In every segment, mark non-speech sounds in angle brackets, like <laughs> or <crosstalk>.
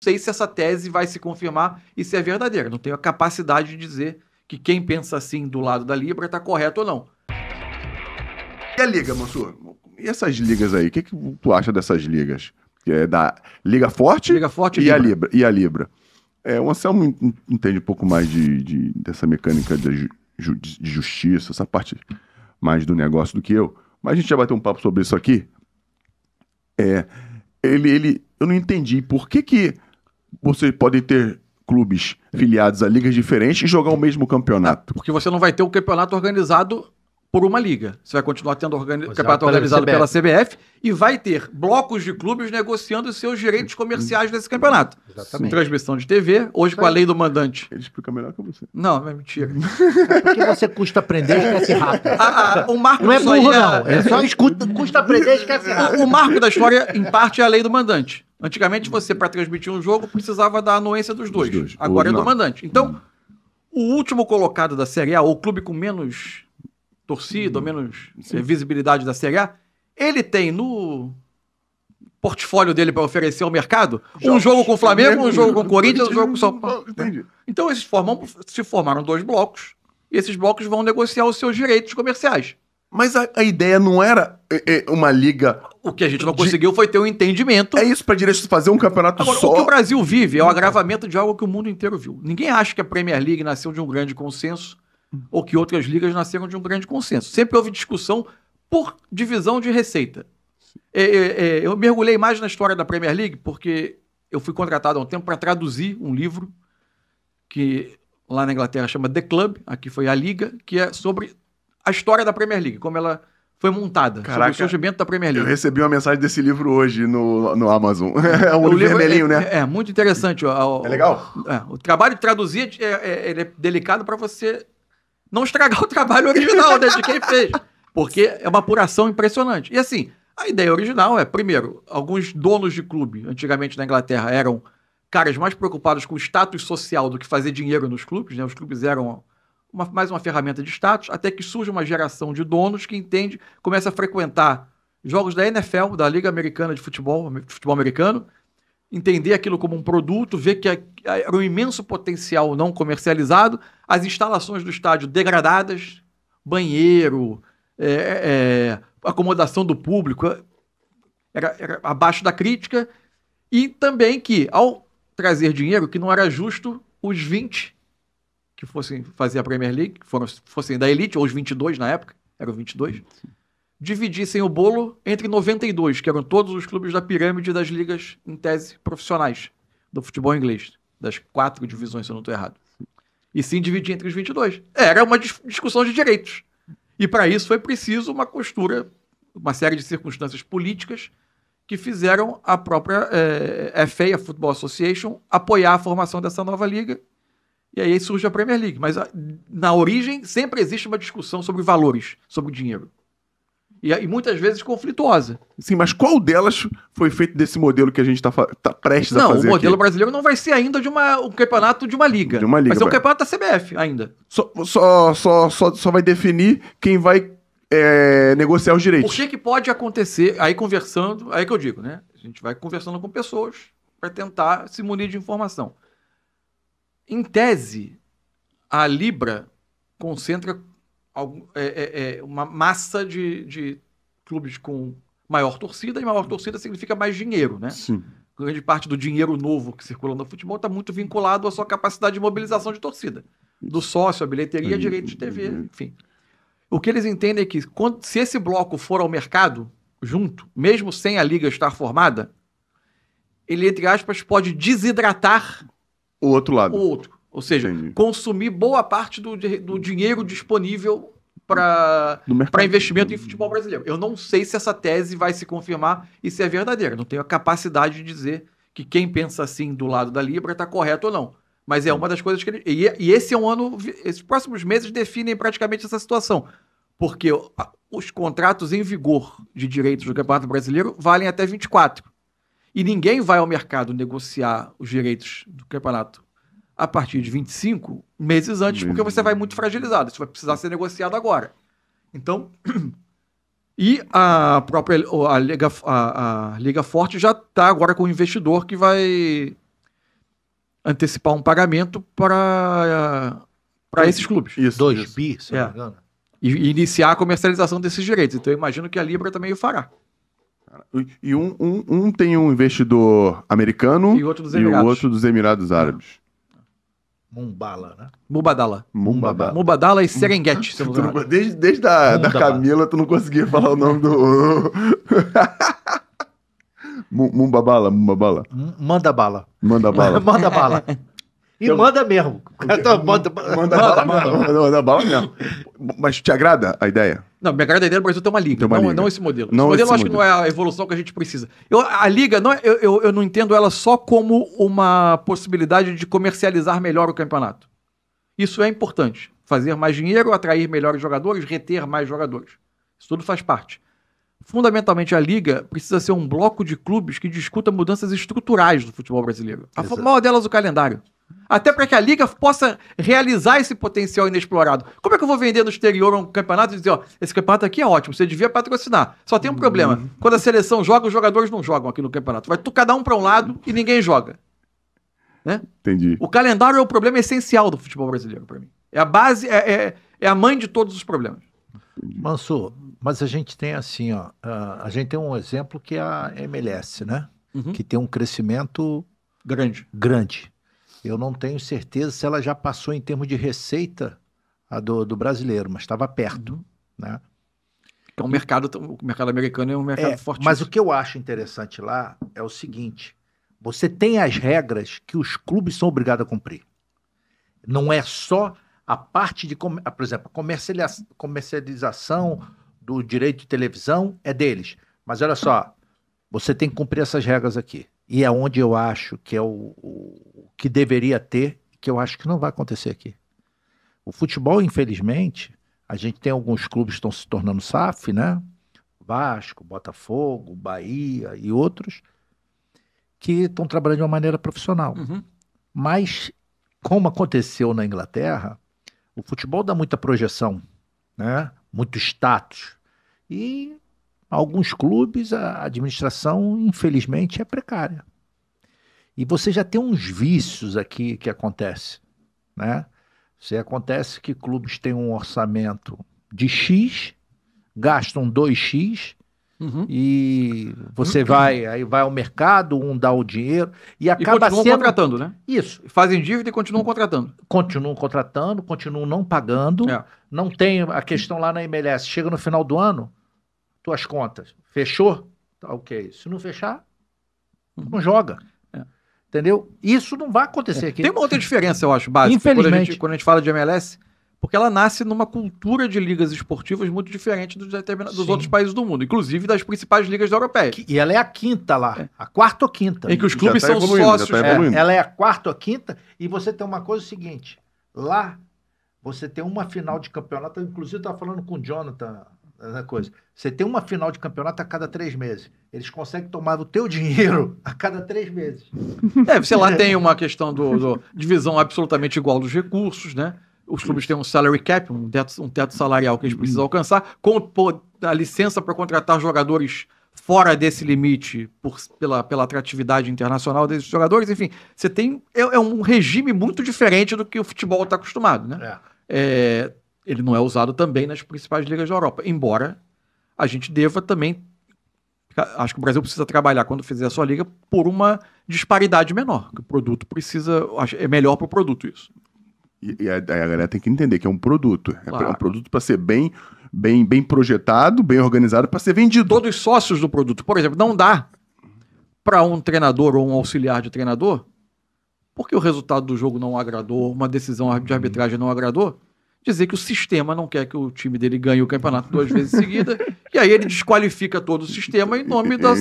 sei se essa tese vai se confirmar e se é verdadeira. Não tenho a capacidade de dizer que quem pensa assim do lado da Libra está correto ou não. E a Liga, Mansur? E essas ligas aí? O que, que tu acha dessas ligas? É da Liga Forte, Liga Forte e, Libra. A Libra, e a Libra. É, o Anselmo entende um pouco mais de, de dessa mecânica de, ju, de justiça, essa parte mais do negócio do que eu. Mas a gente já vai ter um papo sobre isso aqui. É, ele, ele, eu não entendi por que que você pode ter clubes filiados a ligas diferentes e jogar o mesmo campeonato. Porque você não vai ter o um campeonato organizado por uma liga. Você vai continuar tendo organi campeonato organizado pela CBF. pela CBF e vai ter blocos de clubes negociando seus direitos comerciais nesse campeonato. Exatamente. Transmissão de TV, hoje com a lei do mandante. Ele explica melhor que você. Não, é mentira. <laughs> É porque você custa aprender e esquece rápido. A, a, o marco não é burro, é... não. É só escuta, custa aprender e esquece rápido. O, o marco da história, em parte, é a lei do mandante. Antigamente você, para transmitir um jogo, precisava da anuência dos dois. dois. Agora é do não. mandante. Então, uhum. o último colocado da Série A, ou o clube com menos torcida, hum. menos eh, visibilidade da Série A, ele tem no portfólio dele para oferecer ao mercado Jogos. um jogo com o Flamengo, Flamengo um jogo com o Corinthians, um jogo com o São Paulo. Entendi. Então, esses formam, se formaram dois blocos e esses blocos vão negociar os seus direitos comerciais. Mas a, a ideia não era é, é, uma liga. O que a gente não de... conseguiu foi ter um entendimento. É isso para direito fazer um campeonato Agora, só. O que o Brasil vive é o agravamento de algo que o mundo inteiro viu. Ninguém acha que a Premier League nasceu de um grande consenso ou que outras ligas nasceram de um grande consenso. Sempre houve discussão por divisão de receita. É, é, é, eu mergulhei mais na história da Premier League porque eu fui contratado há um tempo para traduzir um livro que lá na Inglaterra chama The Club, aqui foi a Liga, que é sobre a história da Premier League, como ela foi montada, Caraca, o surgimento da Premier League. Eu recebi uma mensagem desse livro hoje no, no Amazon. <laughs> é um livro vermelhinho, é, né? É, é, muito interessante. O, é legal? O, é, o trabalho de traduzir é, é, é delicado para você não estragar <laughs> o trabalho original né, de quem fez. Porque é uma apuração impressionante. E assim, a ideia original é, primeiro, alguns donos de clube, antigamente na Inglaterra, eram caras mais preocupados com o status social do que fazer dinheiro nos clubes, né? Os clubes eram uma, mais uma ferramenta de status, até que surge uma geração de donos que entende, começa a frequentar jogos da NFL, da Liga Americana de Futebol, de futebol americano, entender aquilo como um produto, ver que era um imenso potencial não comercializado, as instalações do estádio degradadas, banheiro, é, é, é acomodação do público, é, era, era abaixo da crítica, e também que, ao trazer dinheiro, que não era justo os 20 que fossem fazer a Premier League, que foram, fossem da elite, ou os 22 na época, eram 22, dividissem o bolo entre 92, que eram todos os clubes da pirâmide das ligas, em tese, profissionais do futebol inglês, das quatro divisões, se eu não estou errado. E sim dividir entre os 22. Era uma dis discussão de direitos. E para isso foi preciso uma costura, uma série de circunstâncias políticas que fizeram a própria é, eh, FA, a Football Association, apoiar a formação dessa nova liga e aí surge a Premier League. Mas na origem sempre existe uma discussão sobre valores, sobre dinheiro. E, e muitas vezes conflituosa. Sim, mas qual delas foi feito desse modelo que a gente está tá prestes não, a fazer? Não, o modelo aqui? brasileiro não vai ser ainda de uma, um campeonato de uma liga. De uma liga. Vai ser um campeonato da CBF ainda. Só, só, só, só, só vai definir quem vai é, negociar os direitos. O que, que pode acontecer, aí conversando, aí que eu digo, né? A gente vai conversando com pessoas para tentar se munir de informação. Em tese, a Libra concentra é, é, é, uma massa de, de clubes com maior torcida, e maior torcida significa mais dinheiro, né? Sim. Grande parte do dinheiro novo que circula no futebol está muito vinculado à sua capacidade de mobilização de torcida. Do sócio, a bilheteria, direito de TV, uhum. enfim. O que eles entendem é que quando, se esse bloco for ao mercado, junto, mesmo sem a liga estar formada, ele, entre aspas, pode desidratar o outro lado. O outro. Ou seja, Entendi. consumir boa parte do, do dinheiro disponível para investimento em futebol brasileiro. Eu não sei se essa tese vai se confirmar e se é verdadeira. Não tenho a capacidade de dizer que quem pensa assim do lado da Libra está correto ou não. Mas é uma das coisas que ele. E, e, esse é um ano. Esses próximos meses definem praticamente essa situação. Porque os contratos em vigor de direitos do Campeonato Brasileiro valem até 24 e ninguém vai ao mercado negociar os direitos do campeonato a partir de 25 meses antes, porque você vai muito fragilizado. Isso vai precisar ser negociado agora. Então, <clears throat> e a própria a Liga, a, a Liga Forte já está agora com o investidor que vai antecipar um pagamento para para esses clubes. Isso. 2 bi, se é. não me é. engano. E, e iniciar a comercialização desses direitos. Então, eu imagino que a Libra também o fará. E um, um, um tem um investidor americano e, outro dos e o outro dos Emirados Árabes. Mumbala, né? Mubadala. Mumbadala. Mubadala e Serengeti, Desde, desde a da Camila, tu não conseguia falar o nome do. <laughs> Mumbabala, Mumbabala. Manda bala. Manda bala. <laughs> Manda bala. E eu... manda mesmo. Então, manda, manda, manda, bala, manda, manda bala mesmo. Mas te agrada a ideia? Não, me agrada a ideia do Brasil ter uma liga. uma não, liga. não esse modelo. Não esse modelo esse eu acho modelo. que não é a evolução que a gente precisa. Eu, a liga, não, é- eu, eu, eu não entendo ela só como uma possibilidade de comercializar melhor o campeonato. Isso é importante. Fazer mais dinheiro, atrair melhores jogadores, reter mais jogadores. Isso tudo faz parte. Fundamentalmente, a Liga precisa ser um bloco de clubes que discuta mudanças estruturais do futebol brasileiro. A maior delas, o calendário. Até para que a liga possa realizar esse potencial inexplorado. Como é que eu vou vender no exterior um campeonato e dizer, ó, esse campeonato aqui é ótimo, você devia patrocinar. Só tem um problema. Uhum. Quando a seleção joga, os jogadores não jogam aqui no campeonato. Vai tu cada um para um lado e ninguém joga. Né? Entendi. O calendário é o problema essencial do futebol brasileiro para mim. É a base, é, é, é, a mãe de todos os problemas. Mansur, mas a gente tem assim, ó, a gente tem um exemplo que é a MLS, né? Uhum. Que tem um crescimento grande. Grande eu não tenho certeza se ela já passou em termos de receita a do, do brasileiro, mas estava perto, uhum. né? Que é um mercado, o mercado americano é um mercado é, forte. Mas o que eu acho interessante lá é o seguinte: você tem as regras que os clubes são obrigados a cumprir. Não é só a parte de, por exemplo, comercialização do direito de televisão é deles. Mas olha só, você tem que cumprir essas regras aqui e é onde eu acho que é o, o que deveria ter, que eu acho que não vai acontecer aqui. O futebol, infelizmente, a gente tem alguns clubes que estão se tornando SAF, né? Vasco, Botafogo, Bahia e outros, que estão trabalhando de uma maneira profissional. Uhum. Mas, como aconteceu na Inglaterra, o futebol dá muita projeção, né? muito status. E alguns clubes a administração, infelizmente, é precária. E você já tem uns vícios aqui que acontece, né? Você acontece que clubes têm um orçamento de X, gastam 2X uhum. e você uhum. vai, aí vai ao mercado, um dá o dinheiro e acaba e continuam sendo... contratando, né? Isso. Fazem dívida e continuam contratando. Continuam contratando, continuam não pagando. É. Não tem a questão lá na MLS. Chega no final do ano, tuas contas. Fechou? Tá, ok. Se não fechar, uhum. não joga. É. Entendeu? Isso não vai acontecer aqui. Tem uma outra diferença, eu acho, básica. Infelizmente. Quando a gente, quando a gente fala de MLS, porque ela nasce numa cultura de ligas esportivas muito diferente dos, dos outros países do mundo, inclusive das principais ligas europeias. E ela é a quinta lá, é. a quarta ou quinta. Em é que os clubes tá são tá sócios. Tá é, ela é a quarta ou quinta, e você tem uma coisa seguinte: lá você tem uma final de campeonato, eu, inclusive estava falando com o Jonathan na coisa. Você tem uma final de campeonato a cada três meses. Eles conseguem tomar o teu <laughs> dinheiro a cada três meses. É, você lá, tem <laughs> uma questão do, do divisão absolutamente igual dos recursos, né? Os clubes têm um salary cap, um teto, um teto salarial que eles precisam uhum. alcançar, com a licença para contratar jogadores fora desse limite por, pela, pela atratividade internacional desses jogadores. Enfim, você tem. É, é um regime muito diferente do que o futebol está acostumado, né? É. É, ele não é usado também nas principais ligas da Europa, embora a gente deva também. Acho que o Brasil precisa trabalhar quando fizer a sua liga por uma disparidade menor. Que o produto precisa. É melhor para o produto isso. E, e a, a, galera tem que entender que é um produto. É um produto para ser bem, bem, bem projetado, bem organizado, para ser vendido. Todos os sócios do produto. Por exemplo, não dá para um treinador ou um auxiliar de treinador, porque o resultado do jogo não agradou, uma decisão de arbitragem não agradou, dizer que o sistema não quer que o time dele ganhe o campeonato duas vezes seguida, e aí ele desqualifica todo o sistema em nome <laughs> da,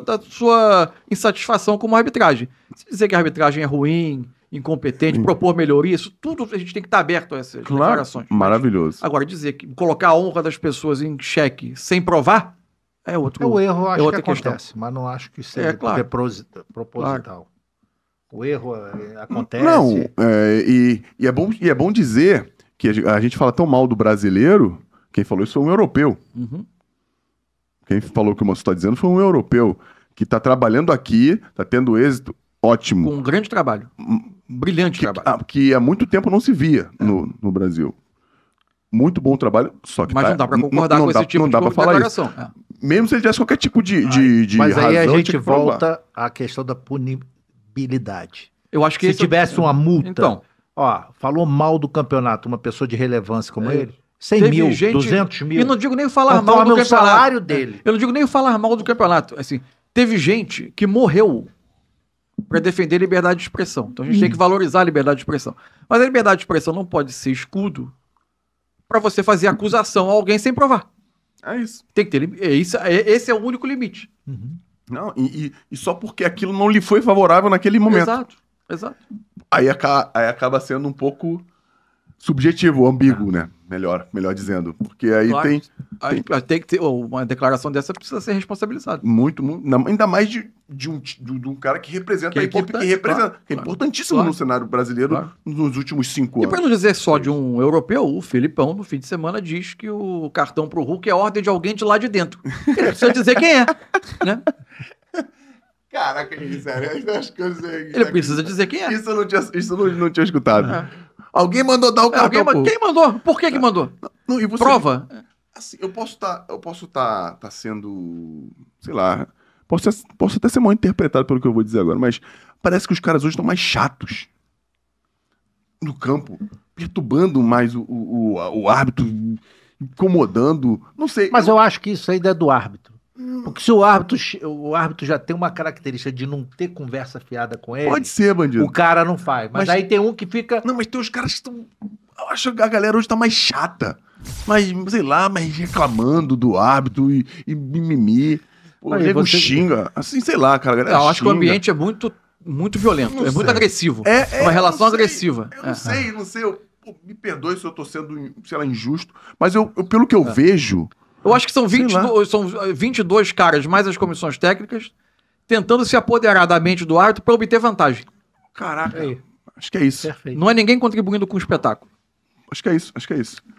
da sua insatisfação com a arbitragem. Se dizer que a arbitragem é ruim, incompetente, propor melhoria, isso tudo a gente tem que estar aberto a essas claro, declarações. Maravilhoso. Mas, agora, dizer que colocar a honra das pessoas em xeque sem provar é outro. É o erro, é acho é outra que acontece, questão. mas não acho que é, seja é, claro. proposital. Claro. O erro eh, acontece. Não, é, e, e, é bom, e é bom dizer que a gente fala tão mal do brasileiro, quem falou isso foi um europeu. Uhum. Quem falou o que o moço está dizendo foi um europeu que está trabalhando aqui, está tendo êxito ótimo. Com um grande trabalho. Hum, Brilhante que, trabalho. Que, ah, que há muito tempo não se via é. no, no Brasil. Muito bom trabalho, só que. Mas tá, não dá para concordar com esse tipo não de dá falar declaração. Isso. É. Mesmo se ele tivesse qualquer tipo de, de, de Mas razão, aí a gente volta à questão da punibilidade. Eu acho que se é tivesse uma multa. Então, Ó, falou mal do campeonato uma pessoa de relevância como é. ele. 100 Teve mil, gente, 200 mil. E não digo nem falar mal do campeonato. salário dele. Eu não digo nem falar mal do campeonato. Assim, teve gente que morreu para defender liberdade de expressão. Então a gente hum. tem que hum. valorizar a liberdade de expressão. Mas a liberdade de expressão não pode ser escudo para você fazer acusação a alguém sem provar. É isso. Tem que ter é isso, é, esse é o único limite. Uhum. Não, e, e, e, só porque aquilo não lhe foi favorável naquele momento. Exato. Exato. Aí, acaba, aí acaba sendo um pouco subjetivo, ambíguo, é. né? Melhor, melhor dizendo. Porque aí claro. tem, aí, tem... tem. que ter. Uma declaração dessa precisa ser responsabilizada. Muito, muito. Ainda mais de, de, um, de, um cara que representa que é a equipe que representa. Claro, que é importantíssimo claro. no cenário brasileiro nos últimos cinco anos. E para não dizer só de um europeu, o Filipão, no fim de semana, diz que o cartão pro Hulk é ordem de alguém de lá de dentro. Ele precisa dizer quem é. Né? <laughs> Caraca, que sério. Ele né? precisa dizer quem é. Isso eu não tinha, isso não, não tinha escutado. É. Alguém mandou dar o é, cartão. Alguém, Quem mandou? Por que, que mandou? Não, não, Prova. É, assim, eu posso estar. Tá, eu posso estar tá, tá sendo. Sei lá. Posso, posso até ser mal interpretado pelo que eu vou dizer agora, mas parece que os caras hoje estão mais chatos no campo, perturbando mais o, o, o, o árbitro, incomodando. Não sei. Mas eu... eu acho que isso ainda é do árbitro. Porque se o árbitro, o árbitro já tem uma característica de não ter conversa fiada com ele. Pode ser, bandido. O cara não faz. Mas, mas aí tem um que fica. Não, mas tem os caras que estão. Eu acho que a galera hoje tá mais chata. Mas, sei lá, mas reclamando do árbitro e, e mimimi. O nego você... xinga. Assim, sei lá, cara. A galera não, acho xinga. que o ambiente é muito, muito violento. Não é sei. muito agressivo. É, é uma é, relação sei, agressiva. Eu não é. sei, não sei. Eu, me perdoe se eu tô sendo, sei lá, injusto. Mas eu, eu pelo que eu é. vejo. Eu acho que são, 22, são 22 eh, caras, mais as comissões técnicas, tentando se apoderar da mente do árbitro para obter vantagem. Caraca. É. Acho que é isso. Perfeito. Não é ninguém contribuindo com o espetáculo. Acho que é isso, acho que é isso.